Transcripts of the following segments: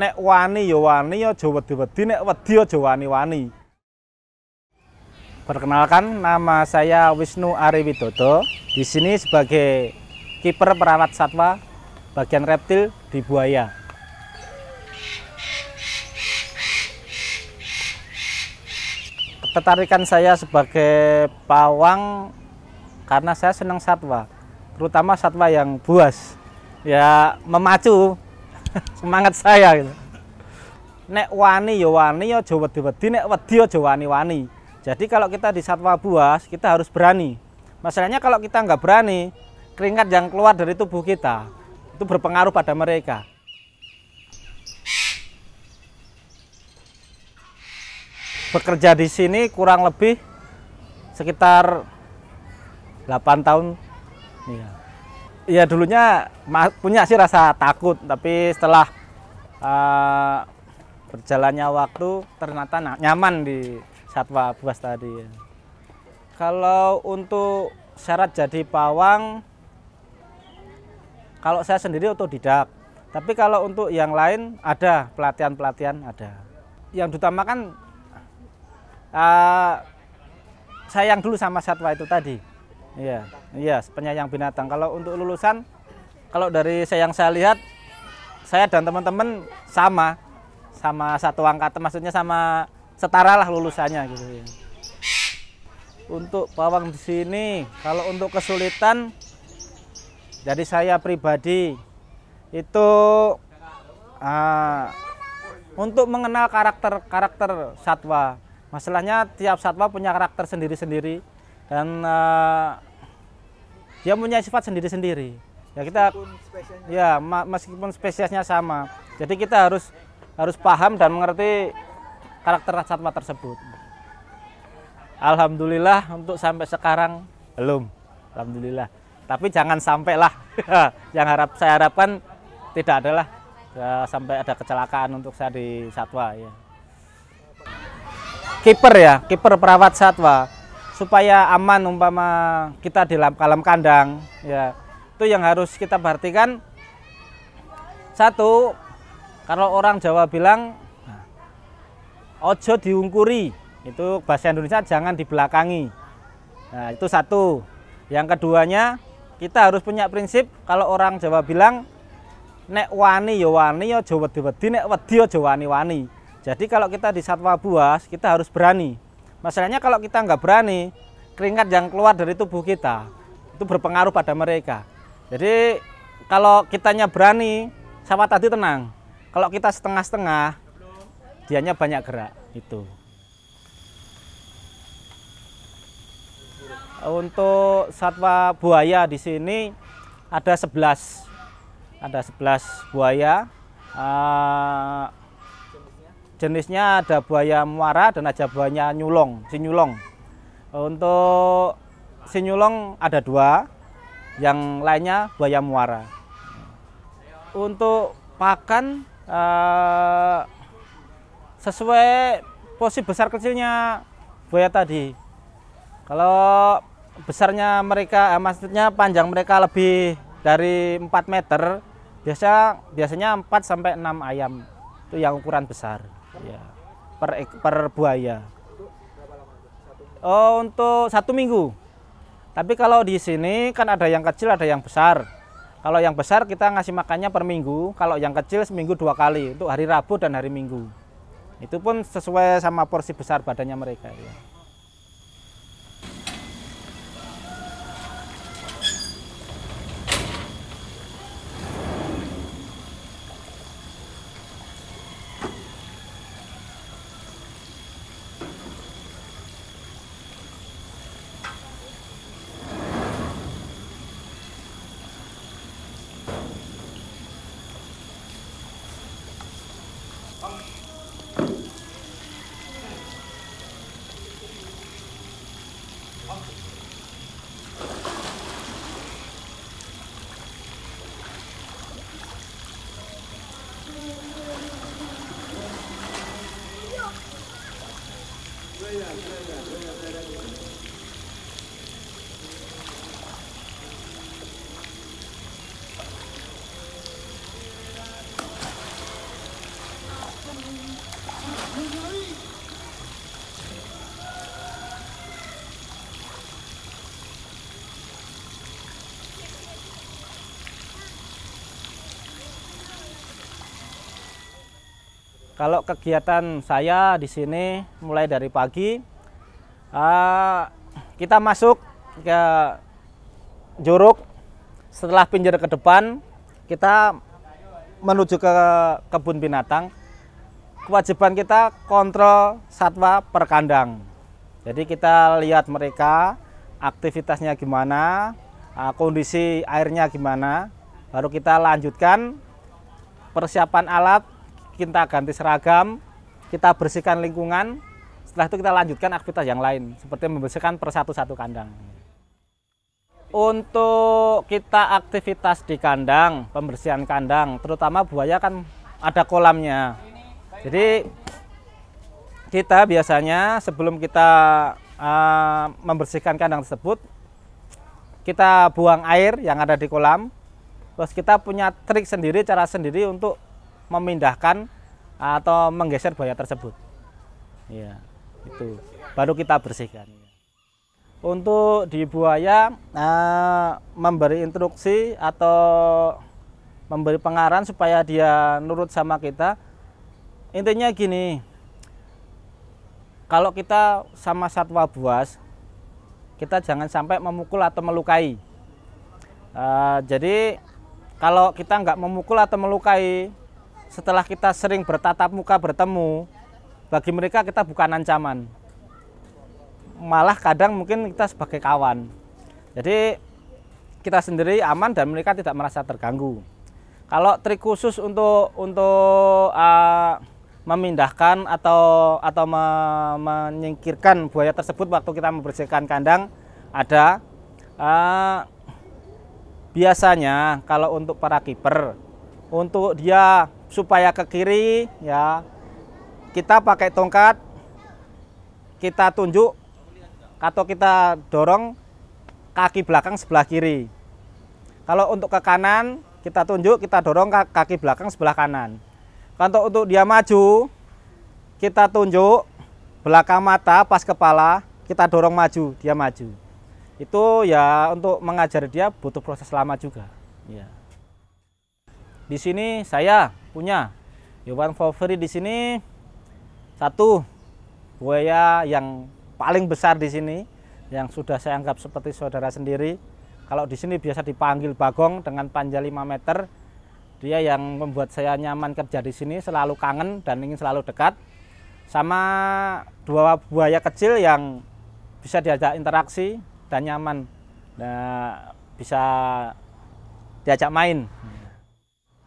nek wani ya wani aja wedi-wedi nek wedi aja wani-wani Perkenalkan nama saya Wisnu Ari Widodo di sini sebagai kiper perawat satwa bagian reptil di buaya Ketarikan saya sebagai pawang karena saya senang satwa terutama satwa yang buas ya memacu semangat saya gitu. Nek wani ya wani ya jawa wedi nek wedi ya jawa wani wani. Jadi kalau kita di satwa buas kita harus berani. Masalahnya kalau kita nggak berani, keringat yang keluar dari tubuh kita itu berpengaruh pada mereka. Bekerja di sini kurang lebih sekitar 8 tahun. Iya ya dulunya punya sih rasa takut tapi setelah uh, berjalannya waktu ternyata nyaman di satwa buas tadi kalau untuk syarat jadi pawang kalau saya sendiri otodidak tapi kalau untuk yang lain ada pelatihan-pelatihan ada yang diutamakan uh, eh, sayang dulu sama satwa itu tadi Iya, iya penyayang binatang. Kalau untuk lulusan, kalau dari saya yang saya lihat, saya dan teman-teman sama, sama satu angkatan, maksudnya sama setara lah lulusannya gitu. Ya. Untuk pawang di sini, kalau untuk kesulitan, jadi saya pribadi itu uh, untuk mengenal karakter-karakter satwa. Masalahnya tiap satwa punya karakter sendiri-sendiri dan uh, dia punya sifat sendiri-sendiri ya kita ya meskipun spesiesnya sama jadi kita harus harus paham dan mengerti karakter satwa tersebut Alhamdulillah untuk sampai sekarang belum Alhamdulillah tapi jangan sampai lah yang harap saya harapkan tidak adalah ya, sampai ada kecelakaan untuk saya di satwa ya kiper ya kiper perawat satwa supaya aman umpama kita di dalam kandang ya itu yang harus kita perhatikan satu kalau orang Jawa bilang nah, ojo diungkuri itu bahasa Indonesia jangan dibelakangi nah itu satu yang keduanya kita harus punya prinsip kalau orang Jawa bilang nek wani yo ya wani yo jowo wedi nek wedi ya wani wani jadi kalau kita di satwa buas kita harus berani Masalahnya kalau kita nggak berani, keringat yang keluar dari tubuh kita itu berpengaruh pada mereka. Jadi kalau kitanya berani, sama tadi tenang. Kalau kita setengah-setengah, dianya banyak gerak itu. Untuk satwa buaya di sini ada 11 ada 11 buaya uh, jenisnya ada buaya muara dan ada buaya nyulong, si nyulong. Untuk si nyulong ada dua, yang lainnya buaya muara. Untuk pakan eh, sesuai posisi besar kecilnya buaya tadi. Kalau besarnya mereka, eh, maksudnya panjang mereka lebih dari 4 meter, biasa biasanya 4 sampai 6 ayam itu yang ukuran besar ya per per buaya oh untuk satu minggu tapi kalau di sini kan ada yang kecil ada yang besar kalau yang besar kita ngasih makannya per minggu kalau yang kecil seminggu dua kali untuk hari Rabu dan hari Minggu itu pun sesuai sama porsi besar badannya mereka ya. Thank Kalau kegiatan saya di sini mulai dari pagi uh, kita masuk ke juruk setelah pinggir ke depan kita menuju ke kebun binatang kewajiban kita kontrol satwa per kandang jadi kita lihat mereka aktivitasnya gimana eh, kondisi airnya gimana baru kita lanjutkan persiapan alat kita ganti seragam, kita bersihkan lingkungan, setelah itu kita lanjutkan aktivitas yang lain, seperti membersihkan persatu satu kandang. Untuk kita aktivitas di kandang, pembersihan kandang, terutama buaya kan ada kolamnya. Jadi kita biasanya sebelum kita uh, membersihkan kandang tersebut, kita buang air yang ada di kolam, terus kita punya trik sendiri, cara sendiri untuk memindahkan ah, atau menggeser buaya tersebut. Ya, itu baru kita bersihkan. Iya. Untuk di buaya eh, memberi instruksi atau memberi pengarahan supaya dia nurut sama kita. Intinya gini, kalau kita sama satwa buas, kita jangan sampai memukul atau melukai. Uh, jadi kalau kita nggak memukul atau melukai setelah kita sering bertatap muka bertemu, bagi mereka kita bukan ancaman. Malah kadang mungkin kita sebagai kawan. Jadi kita sendiri aman dan mereka tidak merasa terganggu. Kalau trik khusus untuk untuk uh, memindahkan atau atau me menyingkirkan buaya tersebut waktu kita membersihkan kandang ada uh, biasanya kalau untuk para kiper untuk dia supaya ke kiri ya kita pakai tongkat kita tunjuk atau kita dorong kaki belakang sebelah kiri kalau untuk ke kanan kita tunjuk kita dorong kaki belakang sebelah kanan kalau untuk dia maju kita tunjuk belakang mata pas kepala kita dorong maju dia maju itu ya untuk mengajar dia butuh proses lama juga ya yeah di sini saya punya hewan favorit di sini satu buaya yang paling besar di sini yang sudah saya anggap seperti saudara sendiri. Kalau di sini biasa dipanggil bagong dengan panjang 5 meter. Dia yang membuat saya nyaman kerja di sini, selalu kangen dan ingin selalu dekat. Sama dua buaya kecil yang bisa diajak interaksi dan nyaman. Nah, bisa diajak main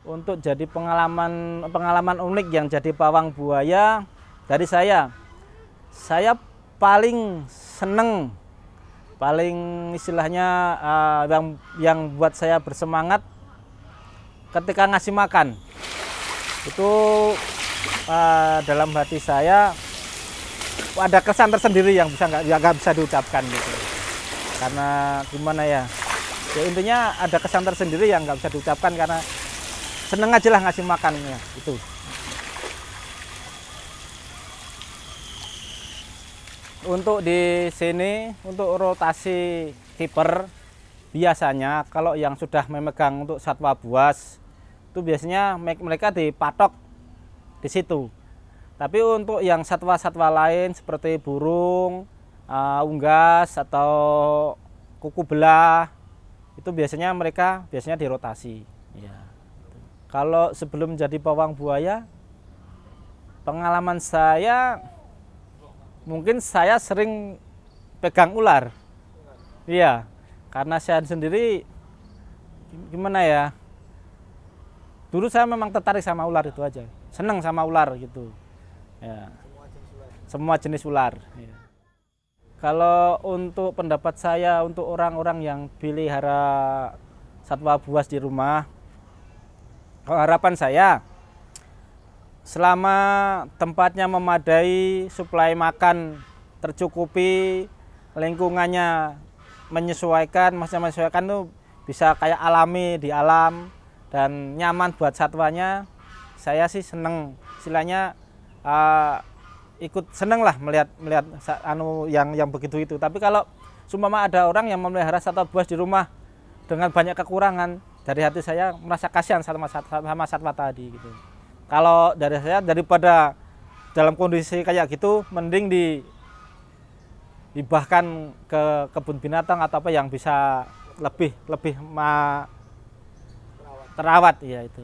untuk jadi pengalaman pengalaman unik yang jadi pawang buaya dari saya. Saya paling seneng, paling istilahnya uh, yang yang buat saya bersemangat ketika ngasih makan. Itu uh, dalam hati saya ada kesan tersendiri yang bisa nggak nggak bisa diucapkan gitu. Karena gimana ya? Ya intinya ada kesan tersendiri yang nggak bisa diucapkan karena seneng aja lah ngasih makannya itu untuk di sini untuk rotasi kiper biasanya kalau yang sudah memegang untuk satwa buas itu biasanya mereka dipatok di situ tapi untuk yang satwa-satwa lain seperti burung uh, unggas atau kuku belah itu biasanya mereka biasanya dirotasi yeah. Kalau sebelum jadi pawang buaya, pengalaman saya mungkin saya sering pegang ular. Iya, karena saya sendiri gimana ya? Dulu saya memang tertarik sama ular itu aja, seneng sama ular gitu. Ya. Semua jenis ular. Ya. Kalau untuk pendapat saya untuk orang-orang yang pilih hara satwa buas di rumah, harapan saya selama tempatnya memadai, suplai makan tercukupi, lingkungannya menyesuaikan, maksudnya menyesuaikan tuh bisa kayak alami di alam dan nyaman buat satwanya. Saya sih seneng, istilahnya uh, ikut seneng lah melihat melihat anu yang yang begitu itu. Tapi kalau cuma ada orang yang memelihara satwa buas di rumah dengan banyak kekurangan, dari hati saya merasa kasihan sama sama satwa tadi gitu. Kalau dari saya daripada dalam kondisi kayak gitu mending di dibahkan ke kebun binatang atau apa yang bisa lebih lebih ma, terawat ya itu.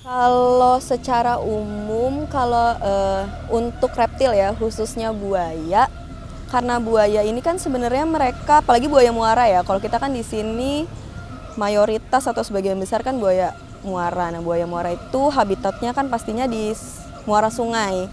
Kalau secara umum kalau uh, untuk reptil ya khususnya buaya karena buaya ini kan sebenarnya mereka apalagi buaya muara ya kalau kita kan di sini mayoritas atau sebagian besar kan buaya muara. Nah, buaya muara itu habitatnya kan pastinya di muara sungai,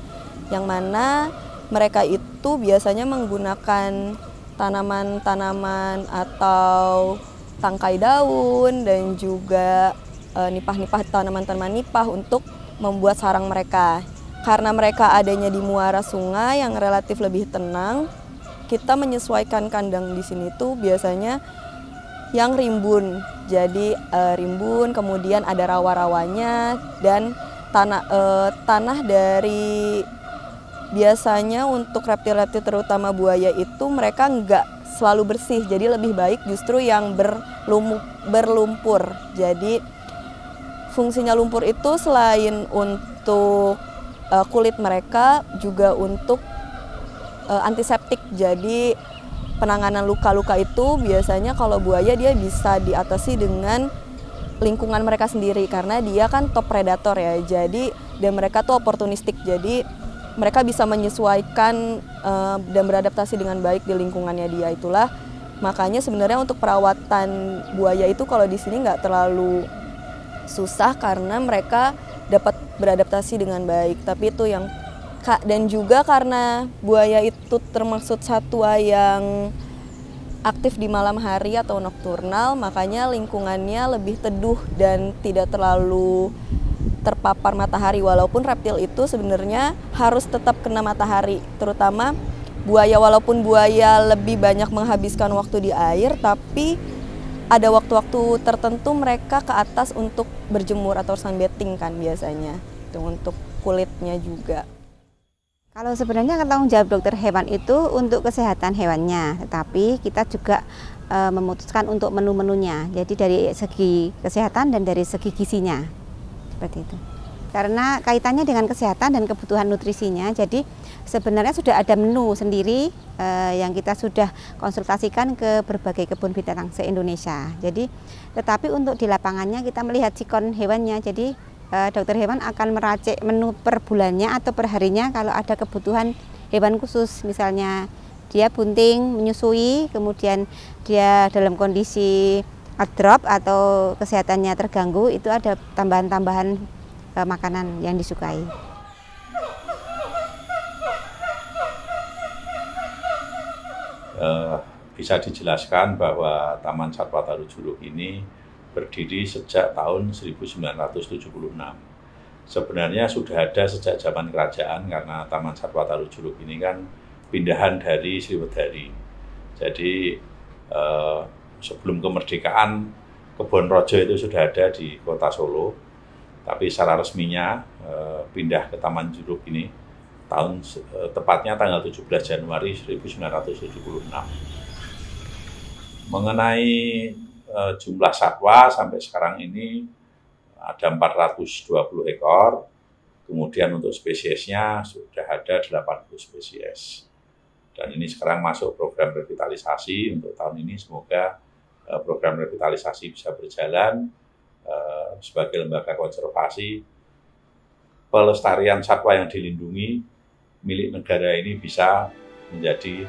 yang mana mereka itu biasanya menggunakan tanaman-tanaman atau tangkai daun dan juga e, nipah-nipah tanaman-tanaman nipah untuk membuat sarang mereka. Karena mereka adanya di muara sungai yang relatif lebih tenang, kita menyesuaikan kandang di sini tuh biasanya yang rimbun. Jadi e, rimbun, kemudian ada rawa-rawanya dan tanah e, tanah dari biasanya untuk reptil-reptil terutama buaya itu mereka nggak selalu bersih. Jadi lebih baik justru yang berlumpur. Jadi fungsinya lumpur itu selain untuk e, kulit mereka juga untuk antiseptik. Jadi penanganan luka-luka itu biasanya kalau buaya dia bisa diatasi dengan lingkungan mereka sendiri karena dia kan top predator ya. Jadi dan mereka tuh oportunistik. Jadi mereka bisa menyesuaikan uh, dan beradaptasi dengan baik di lingkungannya dia itulah makanya sebenarnya untuk perawatan buaya itu kalau di sini nggak terlalu susah karena mereka dapat beradaptasi dengan baik tapi itu yang ka, dan juga karena buaya itu termasuk satwa yang aktif di malam hari atau nokturnal, makanya lingkungannya lebih teduh dan tidak terlalu terpapar matahari walaupun reptil itu sebenarnya harus tetap kena matahari, terutama buaya walaupun buaya lebih banyak menghabiskan waktu di air tapi ada waktu-waktu tertentu mereka ke atas untuk berjemur atau sunbathing kan biasanya. Itu untuk kulitnya juga. Kalau sebenarnya tanggung jawab dokter hewan itu untuk kesehatan hewannya, tetapi kita juga e, memutuskan untuk menu-menunya. Jadi dari segi kesehatan dan dari segi gizinya. Seperti itu. Karena kaitannya dengan kesehatan dan kebutuhan nutrisinya, jadi sebenarnya sudah ada menu sendiri e, yang kita sudah konsultasikan ke berbagai kebun binatang se-Indonesia. Jadi tetapi untuk di lapangannya kita melihat sikon hewannya, jadi Eh, dokter hewan akan meracik menu per bulannya atau per harinya kalau ada kebutuhan hewan khusus misalnya dia bunting menyusui kemudian dia dalam kondisi drop atau kesehatannya terganggu itu ada tambahan-tambahan eh, makanan yang disukai. Eh, bisa dijelaskan bahwa Taman Satwa Taru Juruk ini berdiri sejak tahun 1976. Sebenarnya sudah ada sejak zaman kerajaan karena Taman Satwa Tarujuluk ini kan pindahan dari Sriwedari. Jadi eh, sebelum kemerdekaan kebun Rojo itu sudah ada di kota Solo, tapi secara resminya eh, pindah ke Taman Juluk ini tahun eh, tepatnya tanggal 17 Januari 1976. Mengenai Eh, jumlah satwa sampai sekarang ini ada 420 ekor. Kemudian untuk spesiesnya sudah ada 80 spesies. Dan ini sekarang masuk program revitalisasi untuk tahun ini semoga eh, program revitalisasi bisa berjalan eh, sebagai lembaga konservasi pelestarian satwa yang dilindungi milik negara ini bisa menjadi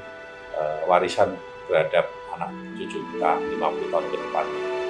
warisan terhadap anak cucu kita 50 tahun ke depan.